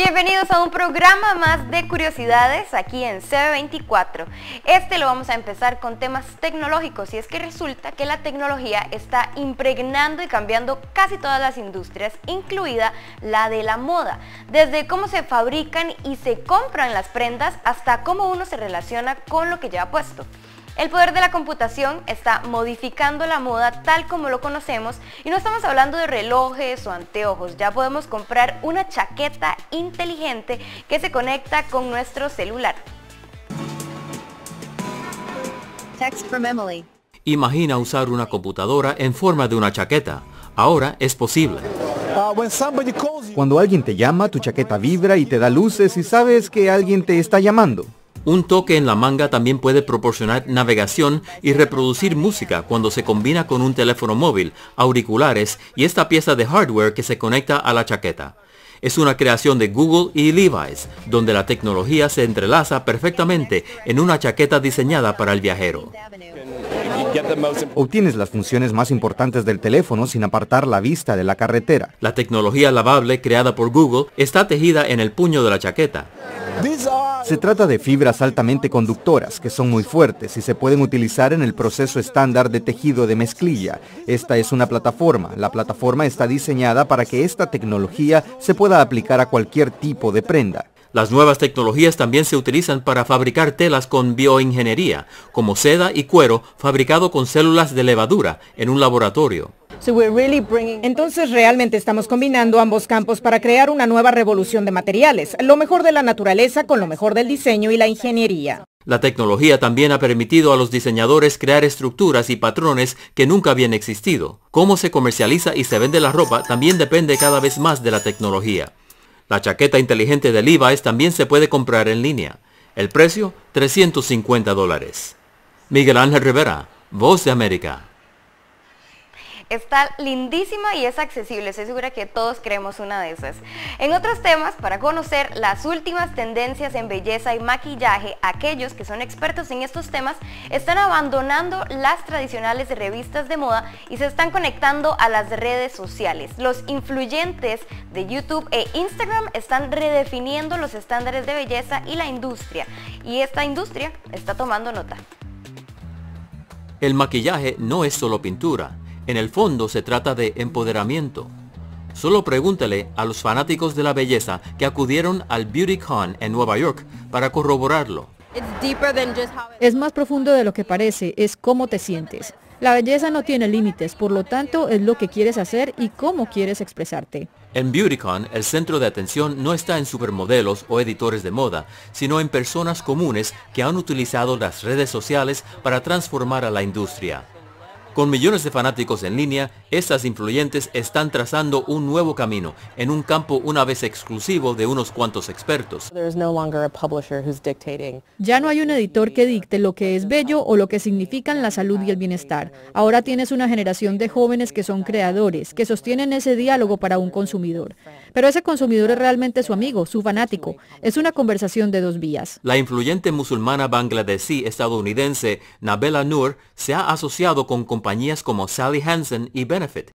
Bienvenidos a un programa más de curiosidades aquí en CB24. Este lo vamos a empezar con temas tecnológicos y es que resulta que la tecnología está impregnando y cambiando casi todas las industrias, incluida la de la moda. Desde cómo se fabrican y se compran las prendas hasta cómo uno se relaciona con lo que lleva puesto. El poder de la computación está modificando la moda tal como lo conocemos y no estamos hablando de relojes o anteojos, ya podemos comprar una chaqueta inteligente que se conecta con nuestro celular. Imagina usar una computadora en forma de una chaqueta. Ahora es posible. Ah, Cuando alguien te llama, tu chaqueta vibra y te da luces y sabes que alguien te está llamando. Un toque en la manga también puede proporcionar navegación y reproducir música cuando se combina con un teléfono móvil, auriculares y esta pieza de hardware que se conecta a la chaqueta. Es una creación de Google y Levi's, donde la tecnología se entrelaza perfectamente en una chaqueta diseñada para el viajero. Obtienes las funciones más importantes del teléfono sin apartar la vista de la carretera. La tecnología lavable creada por Google está tejida en el puño de la chaqueta. Se trata de fibras altamente conductoras que son muy fuertes y se pueden utilizar en el proceso estándar de tejido de mezclilla. Esta es una plataforma. La plataforma está diseñada para que esta tecnología se pueda aplicar a cualquier tipo de prenda. Las nuevas tecnologías también se utilizan para fabricar telas con bioingeniería, como seda y cuero fabricado con células de levadura en un laboratorio. Entonces realmente estamos combinando ambos campos para crear una nueva revolución de materiales, lo mejor de la naturaleza con lo mejor del diseño y la ingeniería. La tecnología también ha permitido a los diseñadores crear estructuras y patrones que nunca habían existido. Cómo se comercializa y se vende la ropa también depende cada vez más de la tecnología. La chaqueta inteligente de Levi's también se puede comprar en línea. El precio, 350 dólares. Miguel Ángel Rivera, Voz de América. Está lindísima y es accesible, estoy segura que todos creemos una de esas. En otros temas, para conocer las últimas tendencias en belleza y maquillaje, aquellos que son expertos en estos temas están abandonando las tradicionales revistas de moda y se están conectando a las redes sociales. Los influyentes de YouTube e Instagram están redefiniendo los estándares de belleza y la industria. Y esta industria está tomando nota. El maquillaje no es solo pintura en el fondo se trata de empoderamiento. Solo pregúntale a los fanáticos de la belleza que acudieron al BeautyCon en Nueva York para corroborarlo. Es más profundo de lo que parece, es cómo te sientes. La belleza no tiene límites, por lo tanto es lo que quieres hacer y cómo quieres expresarte. En BeautyCon, el centro de atención no está en supermodelos o editores de moda, sino en personas comunes que han utilizado las redes sociales para transformar a la industria. Con millones de fanáticos en línea, estas influyentes están trazando un nuevo camino en un campo una vez exclusivo de unos cuantos expertos. Ya no hay un editor que dicte lo que es bello o lo que significan la salud y el bienestar. Ahora tienes una generación de jóvenes que son creadores, que sostienen ese diálogo para un consumidor. Pero ese consumidor es realmente su amigo, su fanático. Es una conversación de dos vías. La influyente musulmana bangladesí estadounidense Nabela Noor se ha asociado con compañeros compañías como Sally Hansen y Benefit.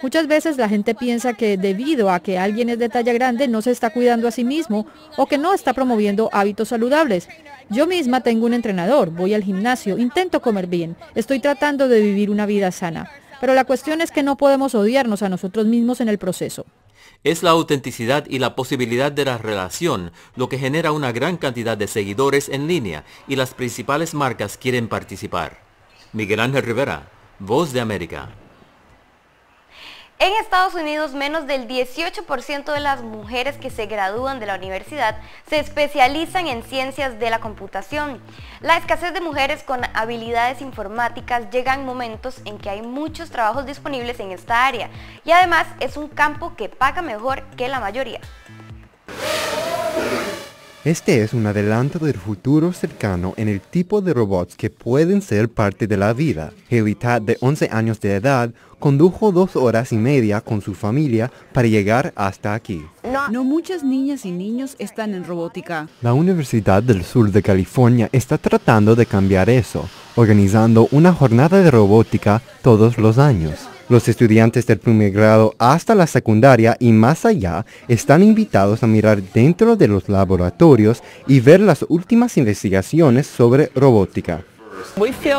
Muchas veces la gente piensa que debido a que alguien es de talla grande no se está cuidando a sí mismo o que no está promoviendo hábitos saludables. Yo misma tengo un entrenador, voy al gimnasio, intento comer bien, estoy tratando de vivir una vida sana. Pero la cuestión es que no podemos odiarnos a nosotros mismos en el proceso. Es la autenticidad y la posibilidad de la relación lo que genera una gran cantidad de seguidores en línea y las principales marcas quieren participar. Miguel Ángel Rivera, Voz de América. En Estados Unidos, menos del 18% de las mujeres que se gradúan de la universidad se especializan en ciencias de la computación. La escasez de mujeres con habilidades informáticas llega en momentos en que hay muchos trabajos disponibles en esta área y además es un campo que paga mejor que la mayoría. Este es un adelanto del futuro cercano en el tipo de robots que pueden ser parte de la vida. Haley de 11 años de edad, condujo dos horas y media con su familia para llegar hasta aquí. no muchas niñas y niños están en robótica. La Universidad del Sur de California está tratando de cambiar eso, organizando una jornada de robótica todos los años. Los estudiantes del primer grado hasta la secundaria y más allá están invitados a mirar dentro de los laboratorios y ver las últimas investigaciones sobre robótica.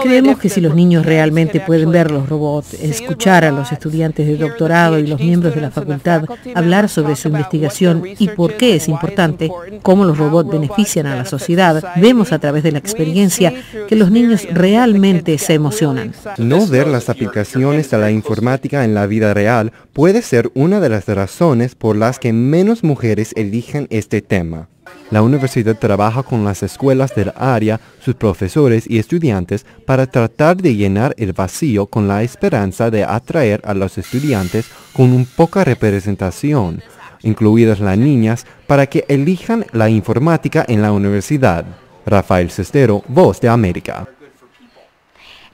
Creemos que si los niños realmente pueden ver los robots, escuchar a los estudiantes de doctorado y los miembros de la facultad hablar sobre su investigación y por qué es importante, cómo los robots benefician a la sociedad, vemos a través de la experiencia que los niños realmente se emocionan. No ver las aplicaciones a la informática en la vida real puede ser una de las razones por las que menos mujeres eligen este tema. La universidad trabaja con las escuelas del área, sus profesores y estudiantes para tratar de llenar el vacío con la esperanza de atraer a los estudiantes con un poca representación, incluidas las niñas, para que elijan la informática en la universidad. Rafael Cestero, Voz de América.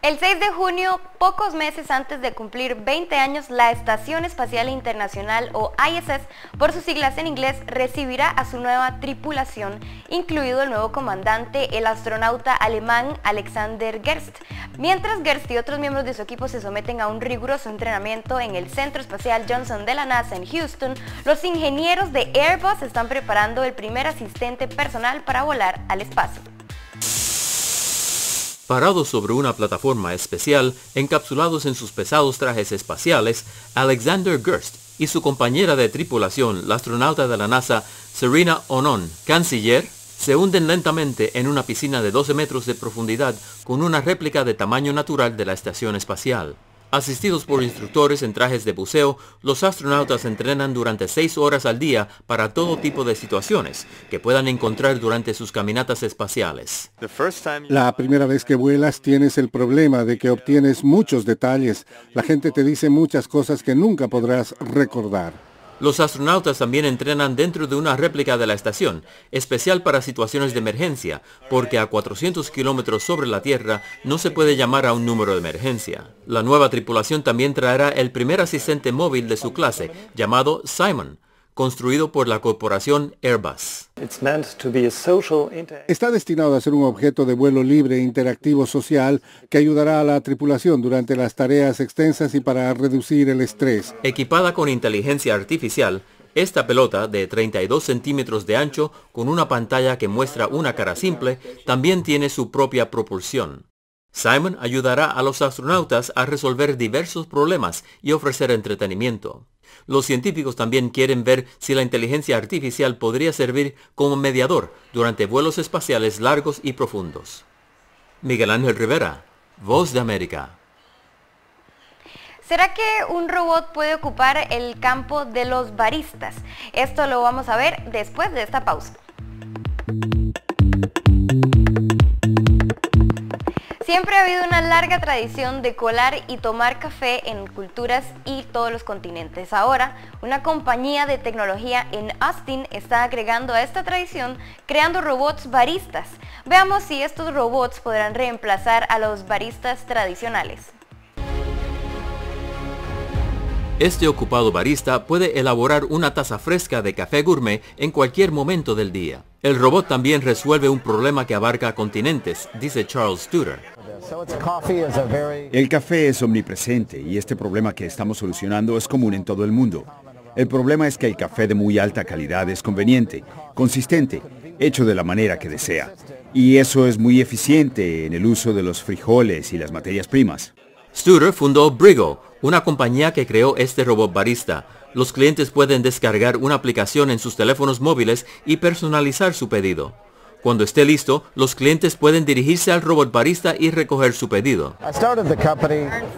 El 6 de junio, pocos meses antes de cumplir 20 años, la Estación Espacial Internacional o ISS, por sus siglas en inglés, recibirá a su nueva tripulación, incluido el nuevo comandante, el astronauta alemán Alexander Gerst. Mientras Gerst y otros miembros de su equipo se someten a un riguroso entrenamiento en el Centro Espacial Johnson de la NASA en Houston, los ingenieros de Airbus están preparando el primer asistente personal para volar al espacio. Parados sobre una plataforma especial, encapsulados en sus pesados trajes espaciales, Alexander Gerst y su compañera de tripulación, la astronauta de la NASA, Serena Onon, canciller, se hunden lentamente en una piscina de 12 metros de profundidad con una réplica de tamaño natural de la estación espacial. Asistidos por instructores en trajes de buceo, los astronautas entrenan durante seis horas al día para todo tipo de situaciones que puedan encontrar durante sus caminatas espaciales. La primera vez que vuelas tienes el problema de que obtienes muchos detalles. La gente te dice muchas cosas que nunca podrás recordar. Los astronautas también entrenan dentro de una réplica de la estación, especial para situaciones de emergencia, porque a 400 kilómetros sobre la Tierra no se puede llamar a un número de emergencia. La nueva tripulación también traerá el primer asistente móvil de su clase, llamado Simon, construido por la corporación Airbus. Está destinado a ser un objeto de vuelo libre, interactivo, social, que ayudará a la tripulación durante las tareas extensas y para reducir el estrés. Equipada con inteligencia artificial, esta pelota de 32 centímetros de ancho con una pantalla que muestra una cara simple también tiene su propia propulsión. Simon ayudará a los astronautas a resolver diversos problemas y ofrecer entretenimiento. Los científicos también quieren ver si la inteligencia artificial podría servir como mediador durante vuelos espaciales largos y profundos. Miguel Ángel Rivera, Voz de América. ¿Será que un robot puede ocupar el campo de los baristas? Esto lo vamos a ver después de esta pausa. Siempre ha habido una larga tradición de colar y tomar café en culturas y todos los continentes. Ahora, una compañía de tecnología en Austin está agregando a esta tradición creando robots baristas. Veamos si estos robots podrán reemplazar a los baristas tradicionales. Este ocupado barista puede elaborar una taza fresca de café gourmet en cualquier momento del día. El robot también resuelve un problema que abarca continentes, dice Charles Tudor. El café es omnipresente y este problema que estamos solucionando es común en todo el mundo. El problema es que el café de muy alta calidad es conveniente, consistente, hecho de la manera que desea. Y eso es muy eficiente en el uso de los frijoles y las materias primas. Studer fundó Brigo, una compañía que creó este robot barista. Los clientes pueden descargar una aplicación en sus teléfonos móviles y personalizar su pedido. Cuando esté listo, los clientes pueden dirigirse al robot barista y recoger su pedido.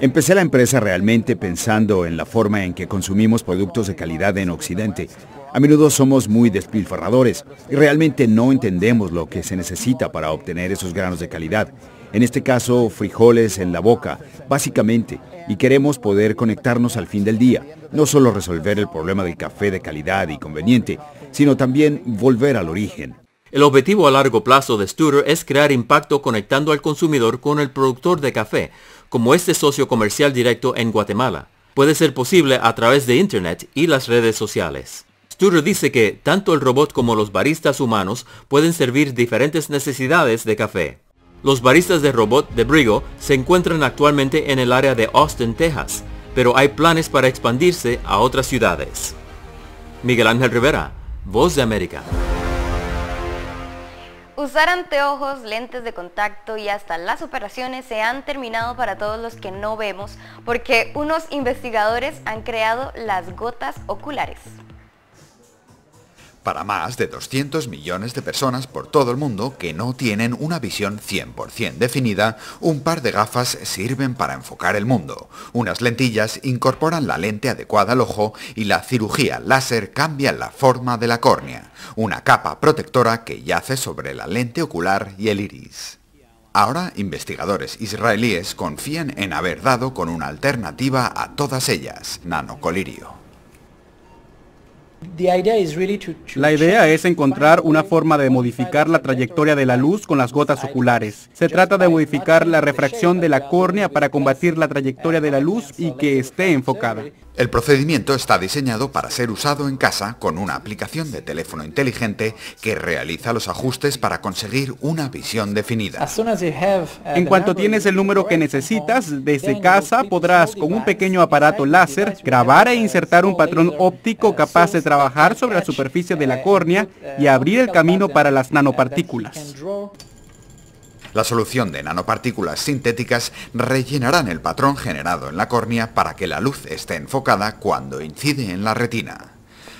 Empecé la empresa realmente pensando en la forma en que consumimos productos de calidad en Occidente. A menudo somos muy despilfarradores y realmente no entendemos lo que se necesita para obtener esos granos de calidad en este caso frijoles en la boca, básicamente, y queremos poder conectarnos al fin del día, no solo resolver el problema del café de calidad y conveniente, sino también volver al origen. El objetivo a largo plazo de Studer es crear impacto conectando al consumidor con el productor de café, como este socio comercial directo en Guatemala. Puede ser posible a través de Internet y las redes sociales. Studer dice que tanto el robot como los baristas humanos pueden servir diferentes necesidades de café. Los baristas de robot de Brigo se encuentran actualmente en el área de Austin, Texas, pero hay planes para expandirse a otras ciudades. Miguel Ángel Rivera, Voz de América. Usar anteojos, lentes de contacto y hasta las operaciones se han terminado para todos los que no vemos porque unos investigadores han creado las gotas oculares para más de 200 millones de personas por todo el mundo que no tienen una visión 100% definida, un par de gafas sirven para enfocar el mundo, unas lentillas incorporan la lente adecuada al ojo y la cirugía láser cambia la forma de la córnea, una capa protectora que yace sobre la lente ocular y el iris. Ahora, investigadores israelíes confían en haber dado con una alternativa a todas ellas, nanocolirio. La idea es encontrar una forma de modificar la trayectoria de la luz con las gotas oculares. Se trata de modificar la refracción de la córnea para combatir la trayectoria de la luz y que esté enfocada. El procedimiento está diseñado para ser usado en casa con una aplicación de teléfono inteligente que realiza los ajustes para conseguir una visión definida. Uh, en cuanto tienes el número que necesitas, desde casa podrás con un pequeño aparato láser grabar e insertar un patrón uh, óptico uh, capaz de trabajar sobre la superficie de la córnea y abrir el camino para las nanopartículas. La solución de nanopartículas sintéticas rellenarán el patrón generado en la córnea para que la luz esté enfocada cuando incide en la retina.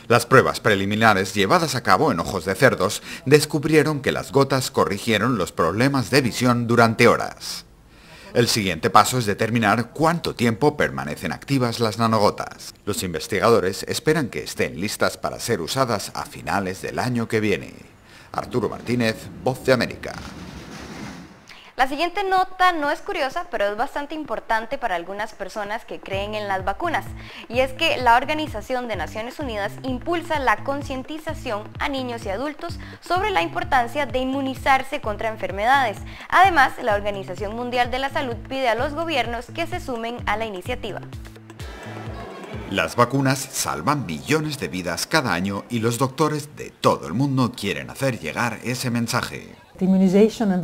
Las pruebas preliminares llevadas a cabo en ojos de cerdos descubrieron que las gotas corrigieron los problemas de visión durante horas. El siguiente paso es determinar cuánto tiempo permanecen activas las nanogotas. Los investigadores esperan que estén listas para ser usadas a finales del año que viene. Arturo Martínez, Voz de América. La siguiente nota no es curiosa, pero es bastante importante para algunas personas que creen en las vacunas. Y es que la Organización de Naciones Unidas impulsa la concientización a niños y adultos sobre la importancia de inmunizarse contra enfermedades. Además, la Organización Mundial de la Salud pide a los gobiernos que se sumen a la iniciativa. Las vacunas salvan millones de vidas cada año y los doctores de todo el mundo quieren hacer llegar ese mensaje.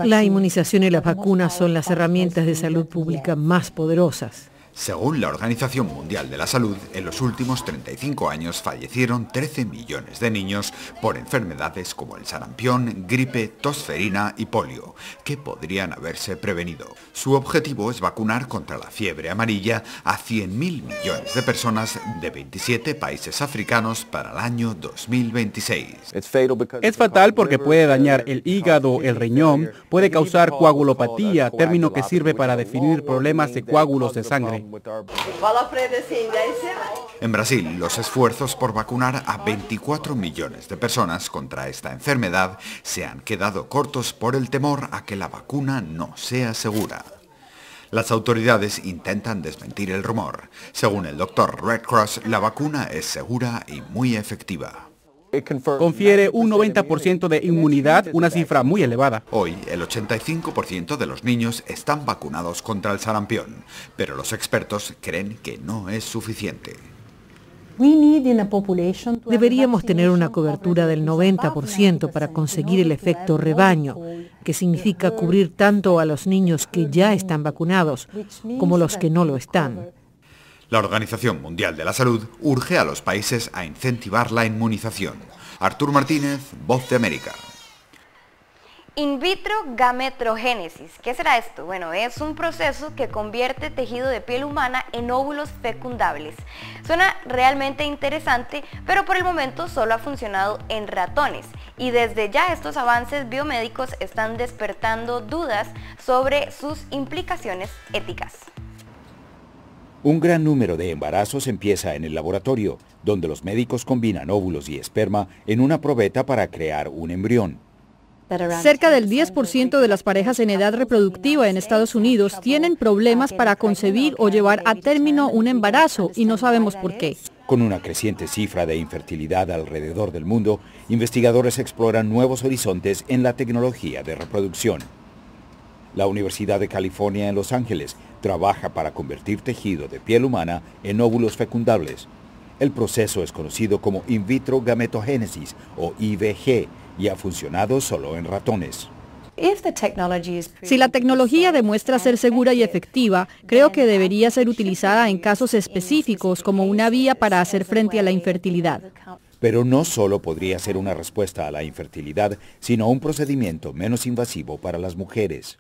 La inmunización y las vacunas son las herramientas de salud pública más poderosas. Según la Organización Mundial de la Salud, en los últimos 35 años fallecieron 13 millones de niños por enfermedades como el sarampión, gripe, tosferina y polio, que podrían haberse prevenido. Su objetivo es vacunar contra la fiebre amarilla a 100.000 millones de personas de 27 países africanos para el año 2026. Es fatal porque puede dañar el hígado, el riñón, puede causar coagulopatía, término que sirve para definir problemas de coágulos de sangre. En Brasil, los esfuerzos por vacunar a 24 millones de personas contra esta enfermedad se han quedado cortos por el temor a que la vacuna no sea segura. Las autoridades intentan desmentir el rumor. Según el doctor Red Cross, la vacuna es segura y muy efectiva confiere un 90% de inmunidad, una cifra muy elevada. Hoy, el 85% de los niños están vacunados contra el sarampión, pero los expertos creen que no es suficiente. Deberíamos tener una cobertura del 90% para conseguir el efecto rebaño, que significa cubrir tanto a los niños que ya están vacunados como los que no lo están. La Organización Mundial de la Salud urge a los países a incentivar la inmunización. Artur Martínez, Voz de América. In vitro gametrogénesis. ¿Qué será esto? Bueno, es un proceso que convierte tejido de piel humana en óvulos fecundables. Suena realmente interesante, pero por el momento solo ha funcionado en ratones. Y desde ya estos avances biomédicos están despertando dudas sobre sus implicaciones éticas. Un gran número de embarazos empieza en el laboratorio, donde los médicos combinan óvulos y esperma en una probeta para crear un embrión. Cerca del 10% de las parejas en edad reproductiva en Estados Unidos tienen problemas para concebir o llevar a término un embarazo y no sabemos por qué. Con una creciente cifra de infertilidad alrededor del mundo, investigadores exploran nuevos horizontes en la tecnología de reproducción. La Universidad de California en Los Ángeles trabaja para convertir tejido de piel humana en óvulos fecundables. El proceso es conocido como in vitro gametogénesis o IVG y ha funcionado solo en ratones. Si la tecnología demuestra ser segura y efectiva, creo que debería ser utilizada en casos específicos como una vía para hacer frente a la infertilidad. Pero no solo podría ser una respuesta a la infertilidad, sino un procedimiento menos invasivo para las mujeres.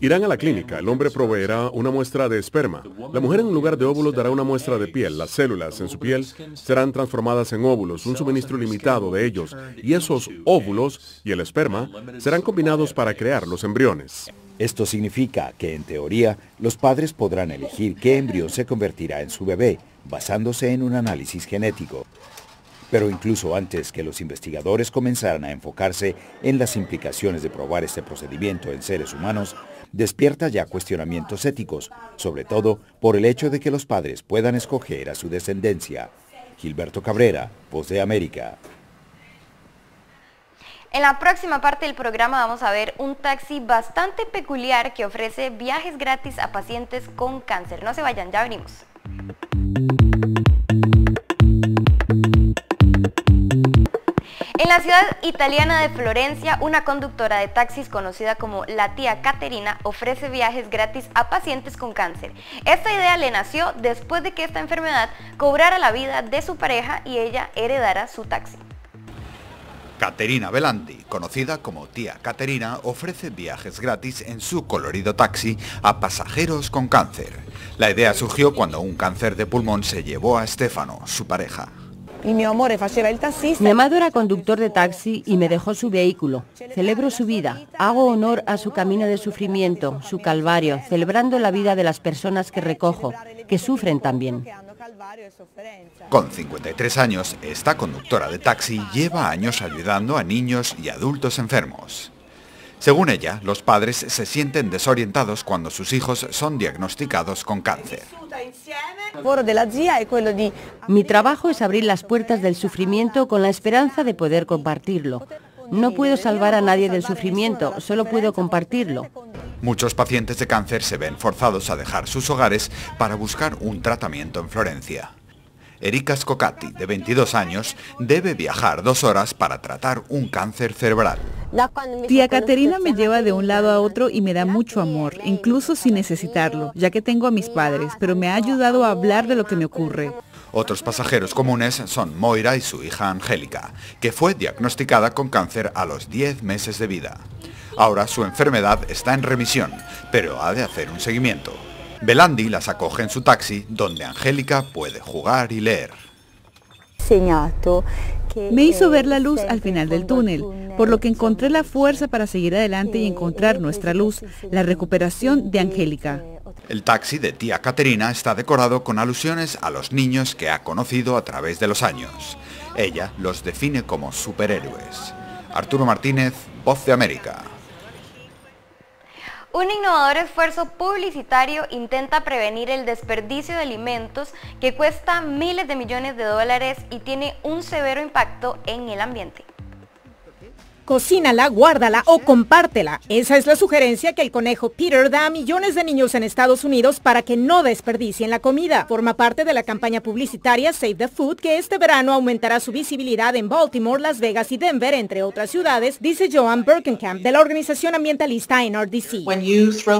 Irán a la clínica, el hombre proveerá una muestra de esperma. La mujer en lugar de óvulos dará una muestra de piel. Las células en su piel serán transformadas en óvulos, un suministro limitado de ellos, y esos óvulos y el esperma serán combinados para crear los embriones. Esto significa que, en teoría, los padres podrán elegir qué embrión se convertirá en su bebé, basándose en un análisis genético. Pero incluso antes que los investigadores comenzaran a enfocarse en las implicaciones de probar este procedimiento en seres humanos, despierta ya cuestionamientos éticos, sobre todo por el hecho de que los padres puedan escoger a su descendencia. Gilberto Cabrera, Voz de América. En la próxima parte del programa vamos a ver un taxi bastante peculiar que ofrece viajes gratis a pacientes con cáncer. No se vayan, ya venimos. En la ciudad italiana de Florencia, una conductora de taxis conocida como la tía Caterina ofrece viajes gratis a pacientes con cáncer. Esta idea le nació después de que esta enfermedad cobrara la vida de su pareja y ella heredara su taxi. Caterina Belandi, conocida como tía Caterina, ofrece viajes gratis en su colorido taxi a pasajeros con cáncer. La idea surgió cuando un cáncer de pulmón se llevó a Estefano, su pareja. Mi amado era conductor de taxi y me dejó su vehículo. Celebro su vida, hago honor a su camino de sufrimiento, su calvario, celebrando la vida de las personas que recojo, que sufren también. Con 53 años, esta conductora de taxi lleva años ayudando a niños y adultos enfermos. Según ella, los padres se sienten desorientados cuando sus hijos son diagnosticados con cáncer. Mi trabajo es abrir las puertas del sufrimiento con la esperanza de poder compartirlo. No puedo salvar a nadie del sufrimiento, solo puedo compartirlo. Muchos pacientes de cáncer se ven forzados a dejar sus hogares para buscar un tratamiento en Florencia. Erika Scocati, de 22 años, debe viajar dos horas para tratar un cáncer cerebral. Tía Caterina me lleva de un lado a otro y me da mucho amor, incluso sin necesitarlo, ya que tengo a mis padres, pero me ha ayudado a hablar de lo que me ocurre. Otros pasajeros comunes son Moira y su hija Angélica, que fue diagnosticada con cáncer a los 10 meses de vida. Ahora su enfermedad está en remisión, pero ha de hacer un seguimiento. Belandi las acoge en su taxi, donde Angélica puede jugar y leer. Me hizo eh, ver la luz al final del túnel, por lo que encontré la fuerza para seguir adelante y eh, encontrar nuestra luz, la recuperación de Angélica. El taxi de tía Caterina está decorado con alusiones a los niños que ha conocido a través de los años. Ella los define como superhéroes. Arturo Martínez, Voz de América. Un innovador esfuerzo publicitario intenta prevenir el desperdicio de alimentos que cuesta miles de millones de dólares y tiene un severo impacto en el ambiente cocínala, guárdala o compártela. Esa es la sugerencia que el conejo Peter da a millones de niños en Estados Unidos para que no desperdicien la comida. Forma parte de la campaña publicitaria Save the Food que este verano aumentará su visibilidad en Baltimore, Las Vegas y Denver, entre otras ciudades, dice Joan Birkenkamp de la organización ambientalista NRDC.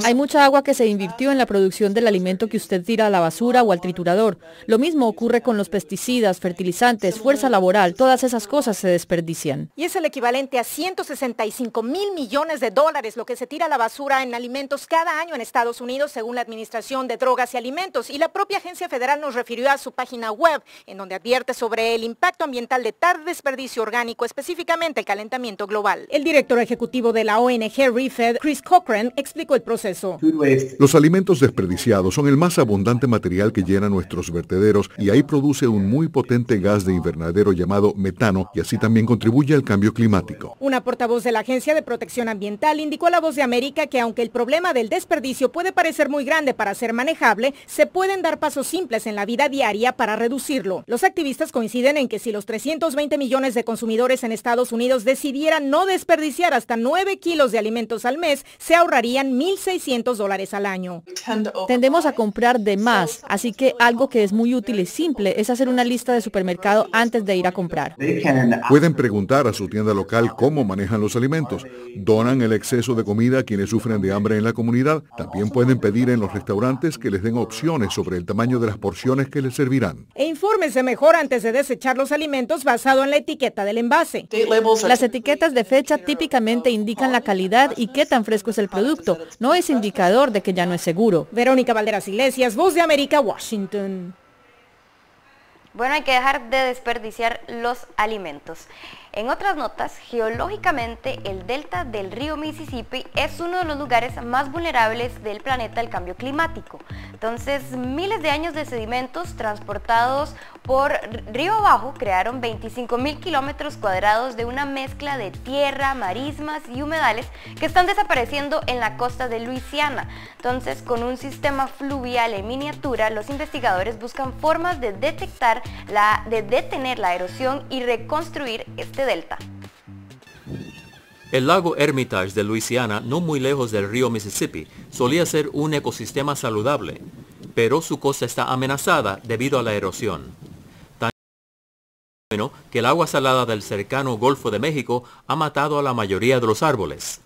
Hay mucha agua que se invirtió en la producción del alimento que usted tira a la basura o al triturador. Lo mismo ocurre con los pesticidas, fertilizantes, fuerza laboral, todas esas cosas se desperdician. Y es el equivalente a 165 mil millones de dólares lo que se tira a la basura en alimentos cada año en Estados Unidos, según la Administración de Drogas y Alimentos. Y la propia agencia federal nos refirió a su página web, en donde advierte sobre el impacto ambiental de tal desperdicio orgánico, específicamente el calentamiento global. El director ejecutivo de la ONG ReFed, Chris Cochran, explicó el proceso. Los alimentos desperdiciados son el más abundante material que llena nuestros vertederos y ahí produce un muy potente gas de invernadero llamado metano y así también contribuye al cambio climático. Una portavoz de la Agencia de Protección Ambiental indicó a La Voz de América que aunque el problema del desperdicio puede parecer muy grande para ser manejable, se pueden dar pasos simples en la vida diaria para reducirlo. Los activistas coinciden en que si los 320 millones de consumidores en Estados Unidos decidieran no desperdiciar hasta 9 kilos de alimentos al mes, se ahorrarían 1.600 dólares al año. Tendemos a comprar de más, así que algo que es muy útil y simple es hacer una lista de supermercado antes de ir a comprar. Pueden preguntar a su tienda local cómo manejan los alimentos. Donan el exceso de comida a quienes sufren de hambre en la comunidad. También pueden pedir en los restaurantes que les den opciones sobre el tamaño de las porciones que les servirán. E infórmese mejor antes de desechar los alimentos basado en la etiqueta del envase. Las etiquetas de fecha típicamente indican la calidad y qué tan fresco es el producto. No es indicador de que ya no es seguro. Verónica Valderas Iglesias, Voz de América, Washington. Bueno, hay que dejar de desperdiciar los alimentos. En otras notas, geológicamente el delta del río Mississippi es uno de los lugares más vulnerables del planeta al cambio climático. Entonces, miles de años de sedimentos transportados por río abajo crearon 25.000 kilómetros cuadrados de una mezcla de tierra, marismas y humedales que están desapareciendo en la costa de Luisiana. Entonces, con un sistema fluvial en miniatura, los investigadores buscan formas de detectar la, de detener la erosión y reconstruir este Delta. El lago Hermitage de Luisiana, no muy lejos del río Mississippi, solía ser un ecosistema saludable, pero su costa está amenazada debido a la erosión. Tan bueno que el agua salada del cercano Golfo de México ha matado a la mayoría de los árboles.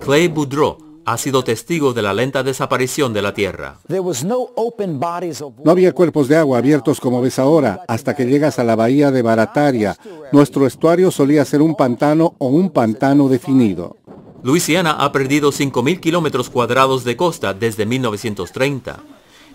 Clay Boudreau, ha sido testigo de la lenta desaparición de la Tierra. No había cuerpos de agua abiertos como ves ahora, hasta que llegas a la bahía de Barataria. Nuestro estuario solía ser un pantano o un pantano definido. Luisiana ha perdido 5.000 kilómetros cuadrados de costa desde 1930.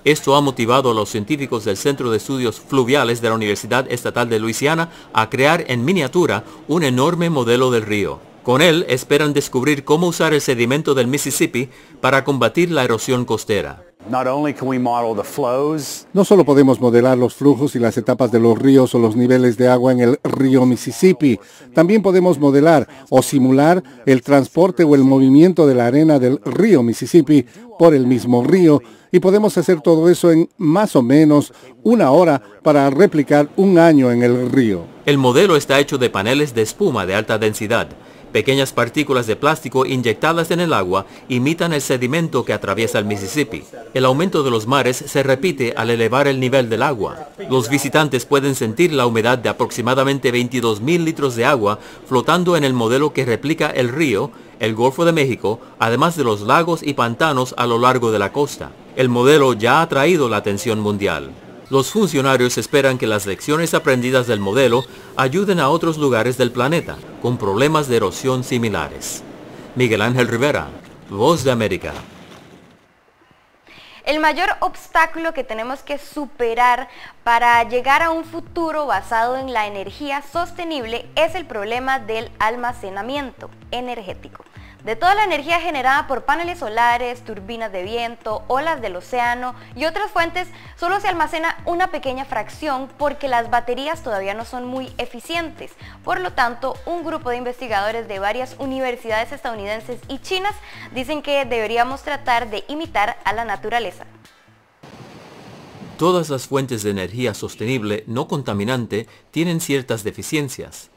Esto ha motivado a los científicos del Centro de Estudios Fluviales de la Universidad Estatal de Luisiana a crear en miniatura un enorme modelo del río. Con él esperan descubrir cómo usar el sedimento del Mississippi para combatir la erosión costera. No solo podemos modelar los flujos y las etapas de los ríos o los niveles de agua en el río Mississippi, también podemos modelar o simular el transporte o el movimiento de la arena del río Mississippi por el mismo río y podemos hacer todo eso en más o menos una hora para replicar un año en el río. El modelo está hecho de paneles de espuma de alta densidad Pequeñas partículas de plástico inyectadas en el agua imitan el sedimento que atraviesa el Mississippi. El aumento de los mares se repite al elevar el nivel del agua. Los visitantes pueden sentir la humedad de aproximadamente 22.000 litros de agua flotando en el modelo que replica el río, el Golfo de México, además de los lagos y pantanos a lo largo de la costa. El modelo ya ha atraído la atención mundial los funcionarios esperan que las lecciones aprendidas del modelo ayuden a otros lugares del planeta con problemas de erosión similares. Miguel Ángel Rivera, Voz de América. El mayor obstáculo que tenemos que superar para llegar a un futuro basado en la energía sostenible es el problema del almacenamiento energético. De toda la energía generada por paneles solares, turbinas de viento, olas del océano y otras fuentes, solo se almacena una pequeña fracción porque las baterías todavía no son muy eficientes. Por lo tanto, un grupo de investigadores de varias universidades estadounidenses y chinas dicen que deberíamos tratar de imitar a la naturaleza. Todas las fuentes de energía sostenible no contaminante tienen ciertas deficiencias.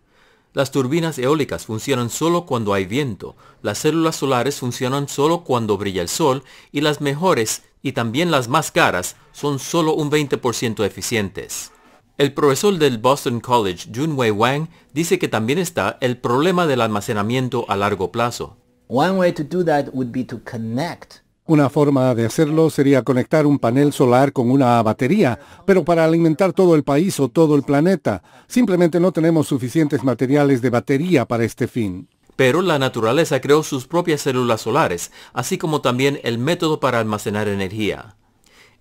Las turbinas eólicas funcionan solo cuando hay viento, las células solares funcionan solo cuando brilla el sol y las mejores y también las más caras son solo un 20% eficientes. El profesor del Boston College, Junwei Wang, dice que también está el problema del almacenamiento a largo plazo. One way to do that would be to connect una forma de hacerlo sería conectar un panel solar con una batería, pero para alimentar todo el país o todo el planeta. Simplemente no tenemos suficientes materiales de batería para este fin. Pero la naturaleza creó sus propias células solares, así como también el método para almacenar energía.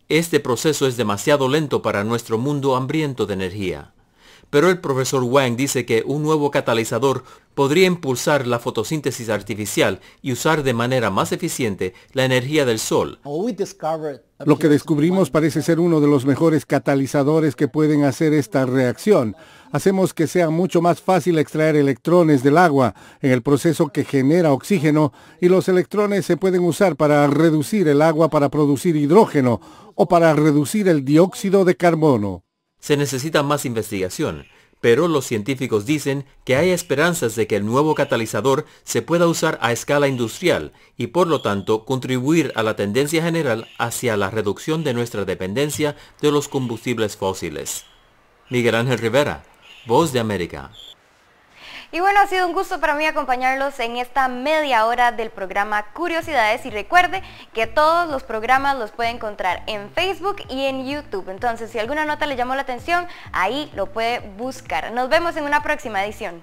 Este proceso es demasiado lento para nuestro mundo hambriento de energía pero el profesor Wang dice que un nuevo catalizador podría impulsar la fotosíntesis artificial y usar de manera más eficiente la energía del sol. Lo que descubrimos parece ser uno de los mejores catalizadores que pueden hacer esta reacción. Hacemos que sea mucho más fácil extraer electrones del agua en el proceso que genera oxígeno y los electrones se pueden usar para reducir el agua para producir hidrógeno o para reducir el dióxido de carbono. Se necesita más investigación, pero los científicos dicen que hay esperanzas de que el nuevo catalizador se pueda usar a escala industrial y por lo tanto contribuir a la tendencia general hacia la reducción de nuestra dependencia de los combustibles fósiles. Miguel Ángel Rivera, Voz de América. Y bueno, ha sido un gusto para mí acompañarlos en esta media hora del programa Curiosidades y recuerde que todos los programas los puede encontrar en Facebook y en YouTube. Entonces, si alguna nota le llamó la atención, ahí lo puede buscar. Nos vemos en una próxima edición.